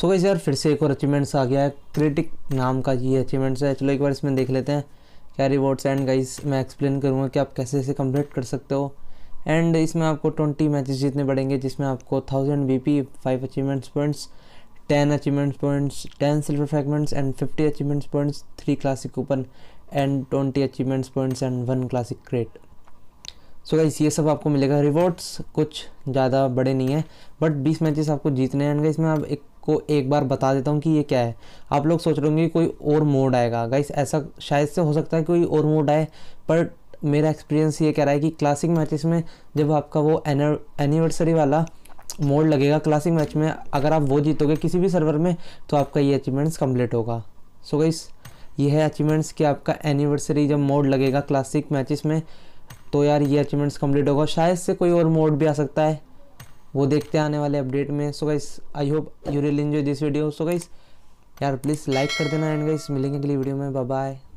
सो गई यार फिर से एक और अचीवमेंट्स आ गया है क्रिटिक नाम का ये अचीवमेंट्स है चलो एक बार इसमें देख लेते हैं क्या रिवॉर्ड्स एंड गाइस मैं एक्सप्लेन करूँगा कि आप कैसे इसे कम्प्लीट कर सकते हो एंड इसमें आपको ट्वेंटी मैचेस जीतने पड़ेंगे जिसमें आपको thousand B P five achievements points ten achievements points ten silver fragments and fifty achievements points three classic coupon and twenty achievements points and one classic crate so guys ये सब आपको मिलेगा rewards कुछ ज़्यादा बड़े नहीं है बट बीस मैचेस आपको जीतने हैं एंड गाइस मैं आप एक आपको एक बार बता देता हूँ कि ये क्या है आप लोग सोच रहे होंगे कोई और मोड आएगा गाइस ऐसा शायद से हो सकता है कोई और मोड आए पर मेरा एक्सपीरियंस ये कह रहा है कि क्लासिक मैचेस में जब आपका वो एनिवर्सरी वाला मोड लगेगा क्लासिक मैच में अगर आप वो जीतोगे किसी भी सर्वर में तो आपका ये अचीवमेंट्स कम्प्लीट होगा सो so गाइस ये है अचीवमेंट्स कि आपका एनिवर्सरी जब मोड लगेगा क्लासिक मैचेस में तो यार ये अचीवमेंट्स कम्प्लीट होगा शायद से कोई और मोड भी आ सकता है वो देखते आने वाले अपडेट में so guys I hope you real enjoy this video so guys यार प्लीज़ लाइक कर देना एंड गाइस मिलेंगे अगली वीडियो में बाय